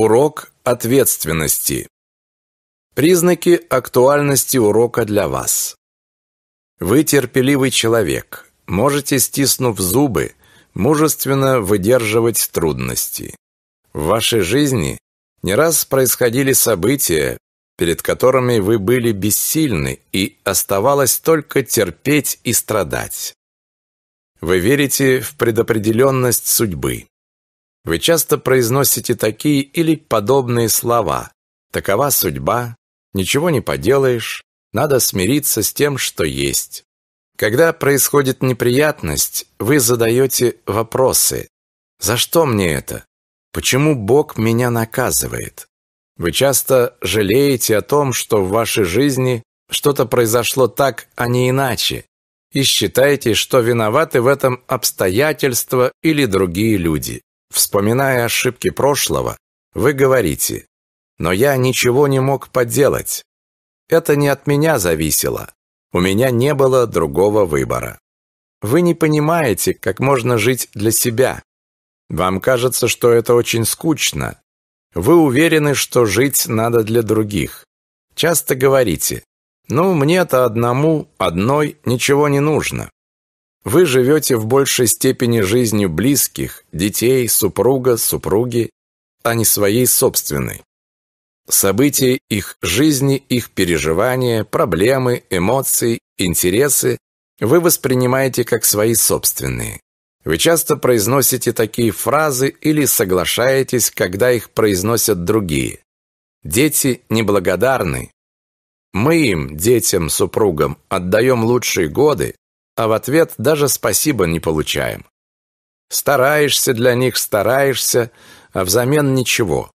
Урок ответственности. Признаки актуальности урока для вас. Вы терпеливый человек. Можете, стиснув зубы, мужественно выдерживать трудности. В вашей жизни не раз происходили события, перед которыми вы были бессильны и оставалось только терпеть и страдать. Вы верите в предопределенность судьбы. Вы часто произносите такие или подобные слова. Такова судьба, ничего не поделаешь, надо смириться с тем, что есть. Когда происходит неприятность, вы задаете вопросы. «За что мне это? Почему Бог меня наказывает?» Вы часто жалеете о том, что в вашей жизни что-то произошло так, а не иначе, и считаете, что виноваты в этом обстоятельства или другие люди. Вспоминая ошибки прошлого, вы говорите, но я ничего не мог поделать. Это не от меня зависело. У меня не было другого выбора. Вы не понимаете, как можно жить для себя. Вам кажется, что это очень скучно. Вы уверены, что жить надо для других. Часто говорите, ну, мне-то одному, одной ничего не нужно. Вы живете в большей степени жизнью близких, детей, супруга, супруги, а не своей собственной. События их жизни, их переживания, проблемы, эмоции, интересы вы воспринимаете как свои собственные. Вы часто произносите такие фразы или соглашаетесь, когда их произносят другие. Дети неблагодарны. Мы им, детям, супругам, отдаем лучшие годы, а в ответ даже спасибо не получаем. Стараешься для них, стараешься, а взамен ничего.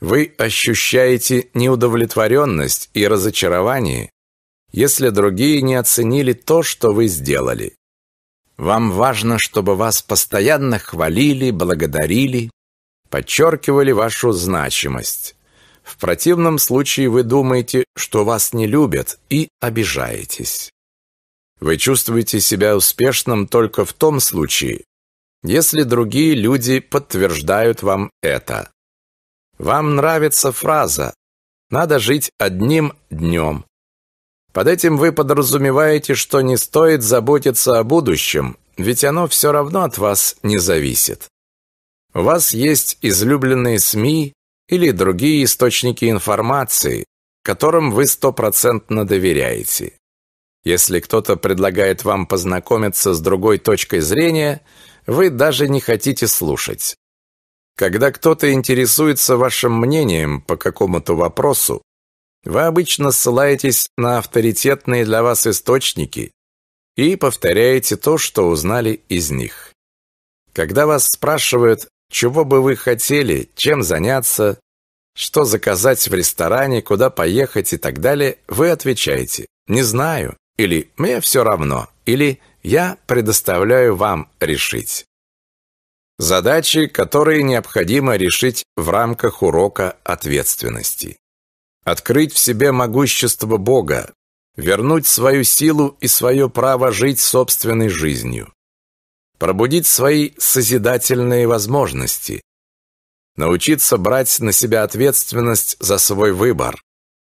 Вы ощущаете неудовлетворенность и разочарование, если другие не оценили то, что вы сделали. Вам важно, чтобы вас постоянно хвалили, благодарили, подчеркивали вашу значимость. В противном случае вы думаете, что вас не любят и обижаетесь. Вы чувствуете себя успешным только в том случае, если другие люди подтверждают вам это. Вам нравится фраза «надо жить одним днем». Под этим вы подразумеваете, что не стоит заботиться о будущем, ведь оно все равно от вас не зависит. У вас есть излюбленные СМИ или другие источники информации, которым вы стопроцентно доверяете. Если кто-то предлагает вам познакомиться с другой точкой зрения, вы даже не хотите слушать. Когда кто-то интересуется вашим мнением по какому-то вопросу, вы обычно ссылаетесь на авторитетные для вас источники и повторяете то, что узнали из них. Когда вас спрашивают, чего бы вы хотели, чем заняться, что заказать в ресторане, куда поехать и так далее, вы отвечаете «не знаю» или «мне все равно», или «я предоставляю вам решить». Задачи, которые необходимо решить в рамках урока ответственности. Открыть в себе могущество Бога, вернуть свою силу и свое право жить собственной жизнью. Пробудить свои созидательные возможности. Научиться брать на себя ответственность за свой выбор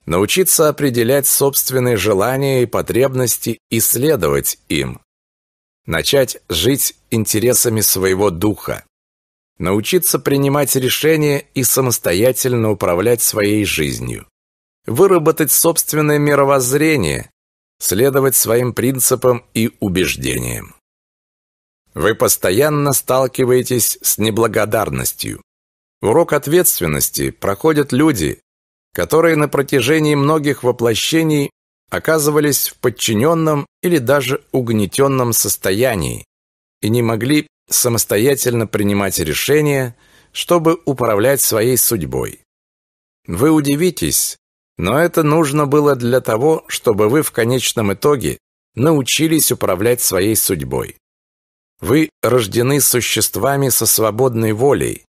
научиться определять собственные желания и потребности и следовать им, начать жить интересами своего духа, научиться принимать решения и самостоятельно управлять своей жизнью, выработать собственное мировоззрение, следовать своим принципам и убеждениям. Вы постоянно сталкиваетесь с неблагодарностью. Урок ответственности проходят люди, которые на протяжении многих воплощений оказывались в подчиненном или даже угнетенном состоянии и не могли самостоятельно принимать решения, чтобы управлять своей судьбой. Вы удивитесь, но это нужно было для того, чтобы вы в конечном итоге научились управлять своей судьбой. Вы рождены существами со свободной волей.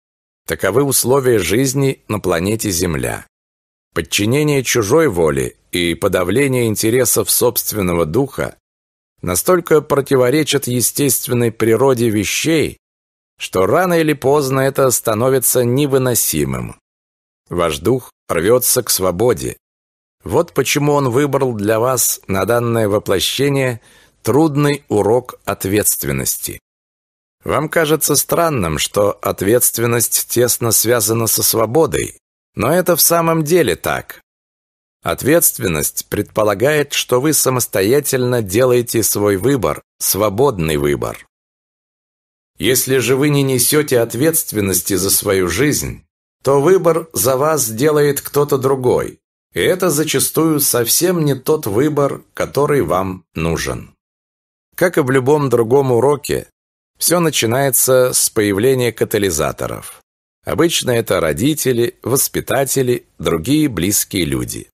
Таковы условия жизни на планете Земля. Подчинение чужой воле и подавление интересов собственного духа настолько противоречат естественной природе вещей, что рано или поздно это становится невыносимым. Ваш дух рвется к свободе. Вот почему он выбрал для вас на данное воплощение трудный урок ответственности. Вам кажется странным, что ответственность тесно связана со свободой, но это в самом деле так. Ответственность предполагает, что вы самостоятельно делаете свой выбор, свободный выбор. Если же вы не несете ответственности за свою жизнь, то выбор за вас делает кто-то другой, и это зачастую совсем не тот выбор, который вам нужен. Как и в любом другом уроке, все начинается с появления катализаторов. Обычно это родители, воспитатели, другие близкие люди.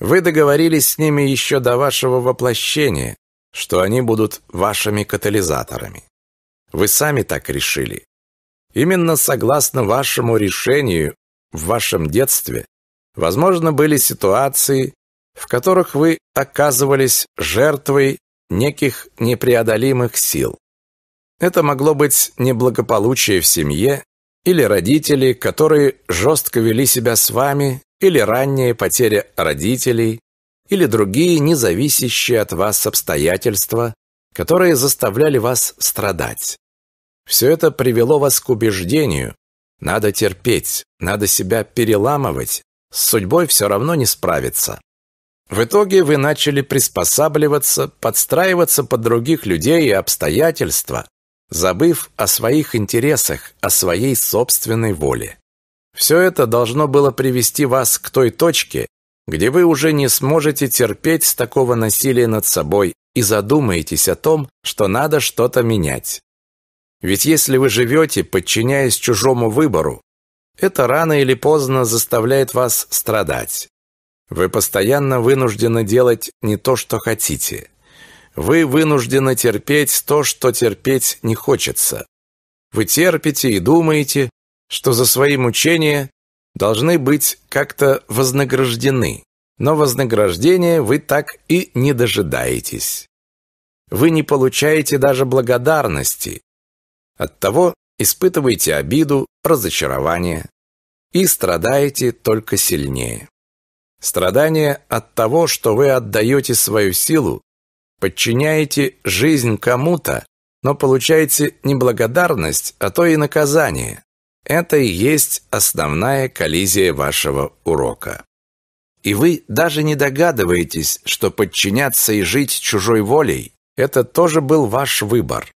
Вы договорились с ними еще до вашего воплощения, что они будут вашими катализаторами. Вы сами так решили. Именно согласно вашему решению в вашем детстве, возможно, были ситуации, в которых вы оказывались жертвой неких непреодолимых сил. Это могло быть неблагополучие в семье, или родители, которые жестко вели себя с вами, или ранняя потеря родителей, или другие независящие от вас обстоятельства, которые заставляли вас страдать. Все это привело вас к убеждению, надо терпеть, надо себя переламывать, с судьбой все равно не справиться. В итоге вы начали приспосабливаться, подстраиваться под других людей и обстоятельства, забыв о своих интересах, о своей собственной воле. Все это должно было привести вас к той точке, где вы уже не сможете терпеть такого насилия над собой и задумаетесь о том, что надо что-то менять. Ведь если вы живете, подчиняясь чужому выбору, это рано или поздно заставляет вас страдать. Вы постоянно вынуждены делать не то, что хотите. Вы вынуждены терпеть то, что терпеть не хочется. Вы терпите и думаете, что за свои мучения должны быть как-то вознаграждены. Но вознаграждения вы так и не дожидаетесь. Вы не получаете даже благодарности. Оттого испытываете обиду, разочарование и страдаете только сильнее. Страдание от того, что вы отдаете свою силу Подчиняете жизнь кому-то, но получаете не благодарность, а то и наказание. Это и есть основная коллизия вашего урока. И вы даже не догадываетесь, что подчиняться и жить чужой волей – это тоже был ваш выбор.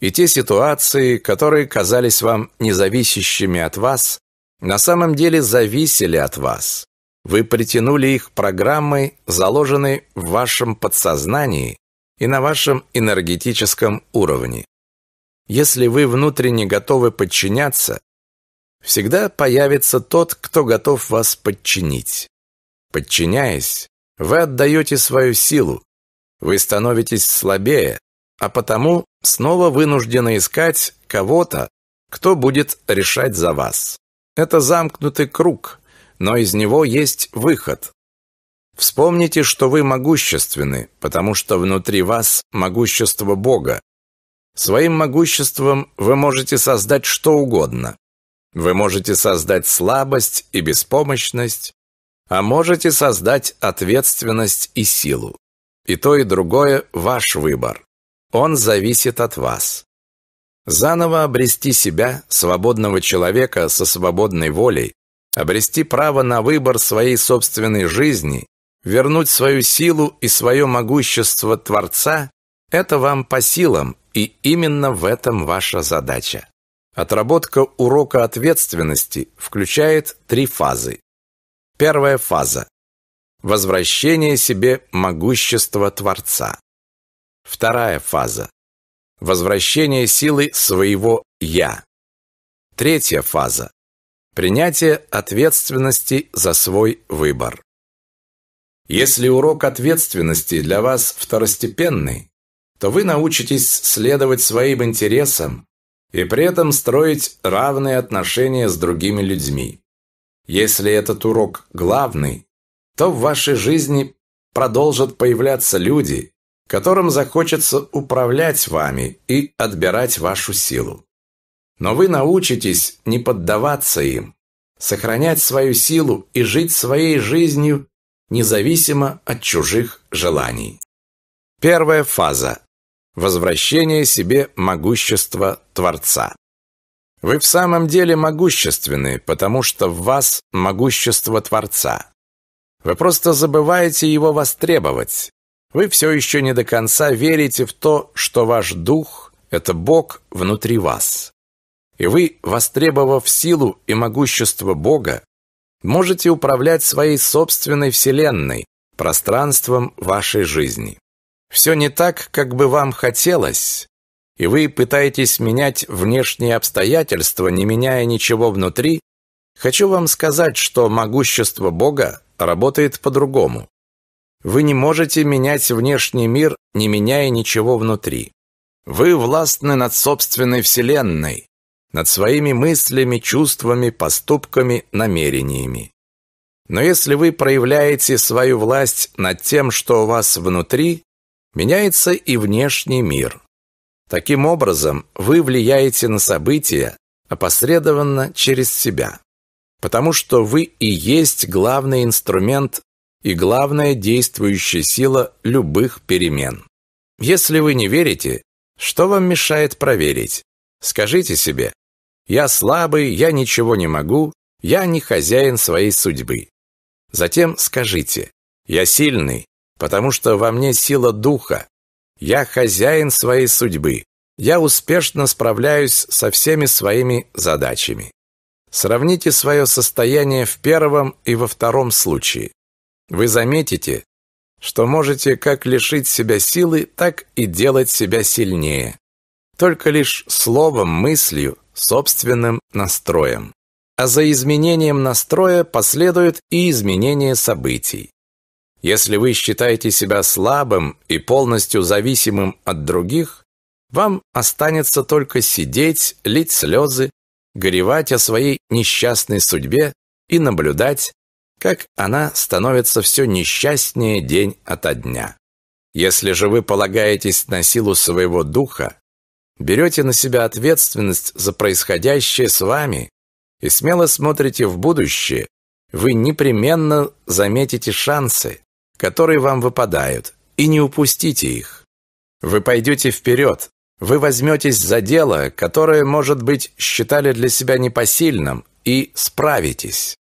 И те ситуации, которые казались вам независящими от вас, на самом деле зависели от вас. Вы притянули их программой, заложенной в вашем подсознании, и на вашем энергетическом уровне. Если вы внутренне готовы подчиняться, всегда появится тот, кто готов вас подчинить. Подчиняясь, вы отдаете свою силу, вы становитесь слабее, а потому снова вынуждены искать кого-то, кто будет решать за вас. Это замкнутый круг, но из него есть выход. Вспомните, что вы могущественны, потому что внутри вас могущество Бога. Своим могуществом вы можете создать что угодно. Вы можете создать слабость и беспомощность, а можете создать ответственность и силу. И то, и другое – ваш выбор. Он зависит от вас. Заново обрести себя, свободного человека со свободной волей, обрести право на выбор своей собственной жизни Вернуть свою силу и свое могущество Творца – это вам по силам, и именно в этом ваша задача. Отработка урока ответственности включает три фазы. Первая фаза – возвращение себе могущества Творца. Вторая фаза – возвращение силы своего «я». Третья фаза – принятие ответственности за свой выбор. Если урок ответственности для вас второстепенный, то вы научитесь следовать своим интересам и при этом строить равные отношения с другими людьми. Если этот урок главный, то в вашей жизни продолжат появляться люди, которым захочется управлять вами и отбирать вашу силу. Но вы научитесь не поддаваться им, сохранять свою силу и жить своей жизнью независимо от чужих желаний. Первая фаза. Возвращение себе могущества Творца. Вы в самом деле могущественны, потому что в вас могущество Творца. Вы просто забываете его востребовать. Вы все еще не до конца верите в то, что ваш дух – это Бог внутри вас. И вы, востребовав силу и могущество Бога, можете управлять своей собственной вселенной, пространством вашей жизни. Все не так, как бы вам хотелось, и вы пытаетесь менять внешние обстоятельства, не меняя ничего внутри, хочу вам сказать, что могущество Бога работает по-другому. Вы не можете менять внешний мир, не меняя ничего внутри. Вы властны над собственной вселенной, над своими мыслями, чувствами, поступками, намерениями. Но если вы проявляете свою власть над тем, что у вас внутри, меняется и внешний мир. Таким образом, вы влияете на события опосредованно через себя, потому что вы и есть главный инструмент и главная действующая сила любых перемен. Если вы не верите, что вам мешает проверить? Скажите себе, я слабый, я ничего не могу, я не хозяин своей судьбы. Затем скажите, я сильный, потому что во мне сила духа. Я хозяин своей судьбы. Я успешно справляюсь со всеми своими задачами. Сравните свое состояние в первом и во втором случае. Вы заметите, что можете как лишить себя силы, так и делать себя сильнее. Только лишь словом, мыслью, собственным настроем. А за изменением настроя последует и изменение событий. Если вы считаете себя слабым и полностью зависимым от других, вам останется только сидеть, лить слезы, горевать о своей несчастной судьбе и наблюдать, как она становится все несчастнее день ото дня. Если же вы полагаетесь на силу своего духа, берете на себя ответственность за происходящее с вами и смело смотрите в будущее, вы непременно заметите шансы, которые вам выпадают, и не упустите их. Вы пойдете вперед, вы возьметесь за дело, которое, может быть, считали для себя непосильным, и справитесь.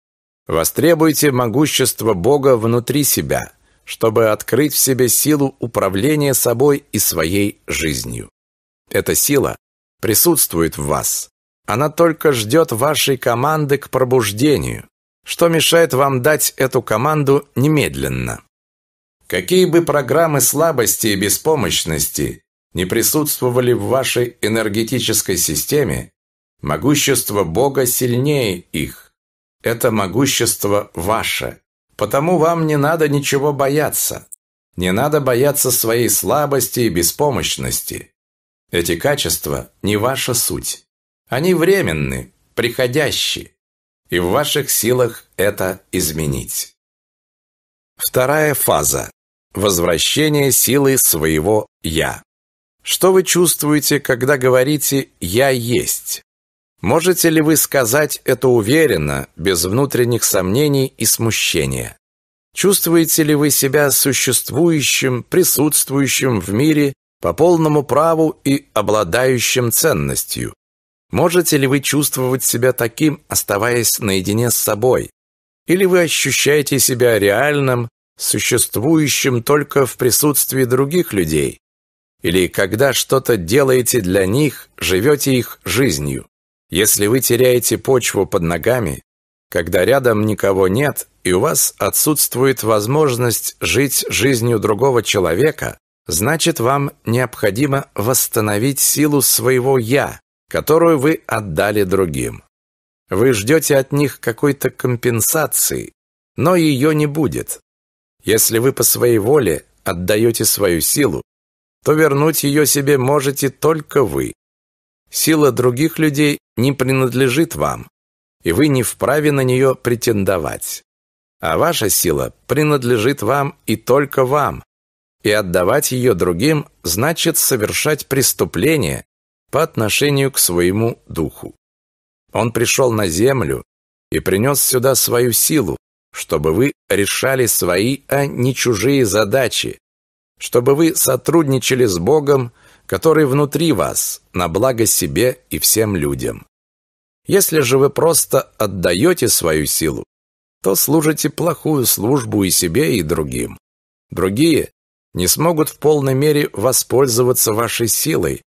Востребуйте могущество Бога внутри себя, чтобы открыть в себе силу управления собой и своей жизнью. Эта сила присутствует в вас. Она только ждет вашей команды к пробуждению. Что мешает вам дать эту команду немедленно? Какие бы программы слабости и беспомощности не присутствовали в вашей энергетической системе, могущество Бога сильнее их. Это могущество ваше. Потому вам не надо ничего бояться. Не надо бояться своей слабости и беспомощности. Эти качества не ваша суть. Они временны, приходящие, и в ваших силах это изменить. Вторая фаза. Возвращение силы своего «я». Что вы чувствуете, когда говорите «я есть»? Можете ли вы сказать это уверенно, без внутренних сомнений и смущения? Чувствуете ли вы себя существующим, присутствующим в мире по полному праву и обладающим ценностью. Можете ли вы чувствовать себя таким, оставаясь наедине с собой? Или вы ощущаете себя реальным, существующим только в присутствии других людей? Или когда что-то делаете для них, живете их жизнью? Если вы теряете почву под ногами, когда рядом никого нет и у вас отсутствует возможность жить жизнью другого человека, Значит, вам необходимо восстановить силу своего «я», которую вы отдали другим. Вы ждете от них какой-то компенсации, но ее не будет. Если вы по своей воле отдаете свою силу, то вернуть ее себе можете только вы. Сила других людей не принадлежит вам, и вы не вправе на нее претендовать. А ваша сила принадлежит вам и только вам, и отдавать ее другим значит совершать преступление по отношению к своему духу. Он пришел на землю и принес сюда свою силу, чтобы вы решали свои, а не чужие задачи, чтобы вы сотрудничали с Богом, который внутри вас, на благо себе и всем людям. Если же вы просто отдаете свою силу, то служите плохую службу и себе, и другим. Другие не смогут в полной мере воспользоваться вашей силой,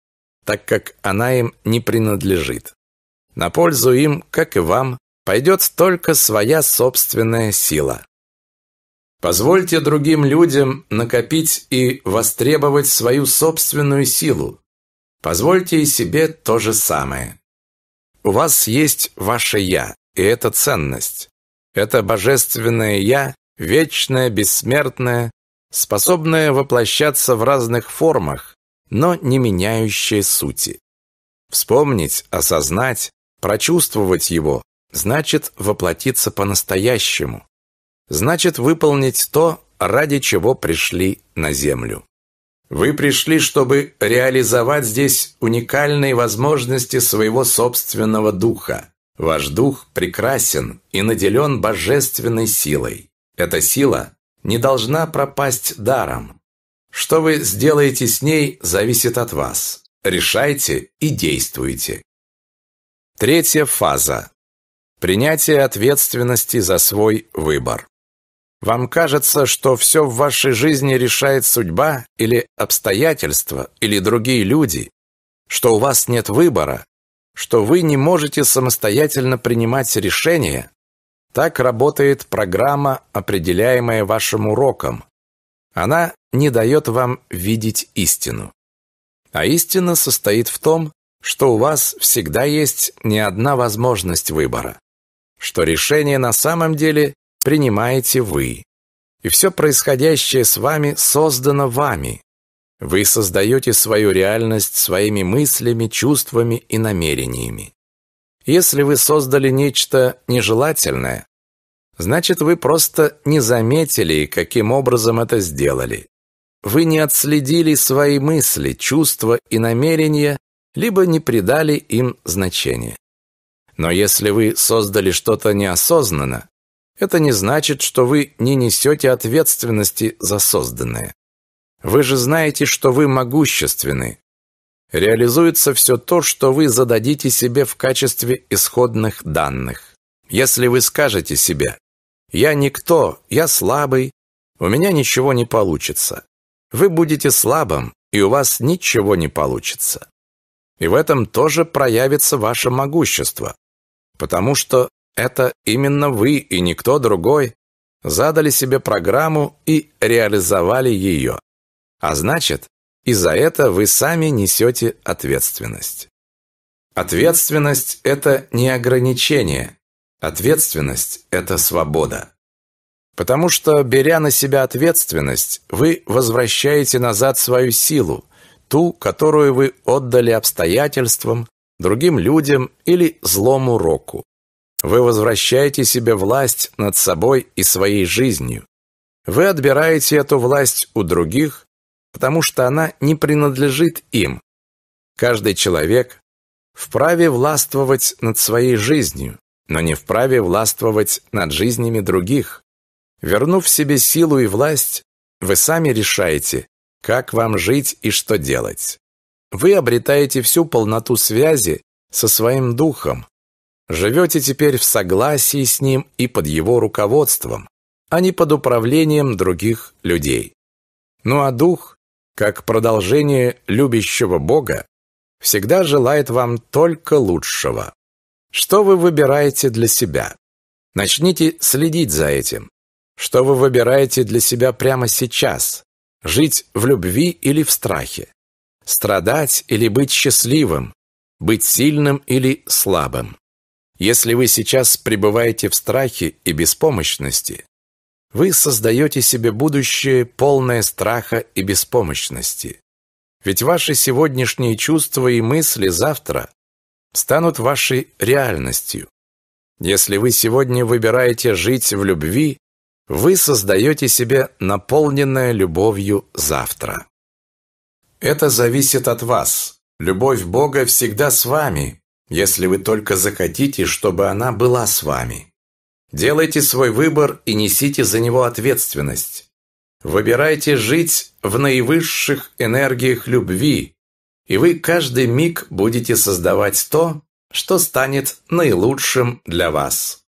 так как она им не принадлежит. На пользу им, как и вам, пойдет только своя собственная сила. Позвольте другим людям накопить и востребовать свою собственную силу. Позвольте и себе то же самое. У вас есть ваше «я», и это ценность. Это божественное «я», вечное, бессмертное, способное воплощаться в разных формах, но не меняющее сути. Вспомнить, осознать, прочувствовать его значит воплотиться по-настоящему, значит выполнить то, ради чего пришли на землю. Вы пришли, чтобы реализовать здесь уникальные возможности своего собственного духа. Ваш дух прекрасен и наделен божественной силой. Эта сила не должна пропасть даром. Что вы сделаете с ней, зависит от вас. Решайте и действуйте. Третья фаза. Принятие ответственности за свой выбор. Вам кажется, что все в вашей жизни решает судьба или обстоятельства, или другие люди, что у вас нет выбора, что вы не можете самостоятельно принимать решения, так работает программа, определяемая вашим уроком. Она не дает вам видеть истину. А истина состоит в том, что у вас всегда есть не одна возможность выбора, что решение на самом деле принимаете вы. И все происходящее с вами создано вами. Вы создаете свою реальность своими мыслями, чувствами и намерениями. Если вы создали нечто нежелательное, Значит, вы просто не заметили, каким образом это сделали. Вы не отследили свои мысли, чувства и намерения, либо не придали им значения. Но если вы создали что-то неосознанно, это не значит, что вы не несете ответственности за созданное. Вы же знаете, что вы могущественны. Реализуется все то, что вы зададите себе в качестве исходных данных. Если вы скажете себе я никто, я слабый, у меня ничего не получится. Вы будете слабым, и у вас ничего не получится. И в этом тоже проявится ваше могущество, потому что это именно вы и никто другой задали себе программу и реализовали ее. А значит, и за это вы сами несете ответственность. Ответственность – это не ограничение, Ответственность – это свобода. Потому что, беря на себя ответственность, вы возвращаете назад свою силу, ту, которую вы отдали обстоятельствам, другим людям или злому року. Вы возвращаете себе власть над собой и своей жизнью. Вы отбираете эту власть у других, потому что она не принадлежит им. Каждый человек вправе властвовать над своей жизнью, но не вправе властвовать над жизнями других. Вернув себе силу и власть, вы сами решаете, как вам жить и что делать. Вы обретаете всю полноту связи со своим духом, живете теперь в согласии с ним и под его руководством, а не под управлением других людей. Ну а дух, как продолжение любящего Бога, всегда желает вам только лучшего. Что вы выбираете для себя? Начните следить за этим. Что вы выбираете для себя прямо сейчас? Жить в любви или в страхе? Страдать или быть счастливым? Быть сильным или слабым? Если вы сейчас пребываете в страхе и беспомощности, вы создаете себе будущее, полное страха и беспомощности. Ведь ваши сегодняшние чувства и мысли завтра станут вашей реальностью. Если вы сегодня выбираете жить в любви, вы создаете себе наполненное любовью завтра. Это зависит от вас. Любовь Бога всегда с вами, если вы только захотите, чтобы она была с вами. Делайте свой выбор и несите за него ответственность. Выбирайте жить в наивысших энергиях любви, и вы каждый миг будете создавать то, что станет наилучшим для вас.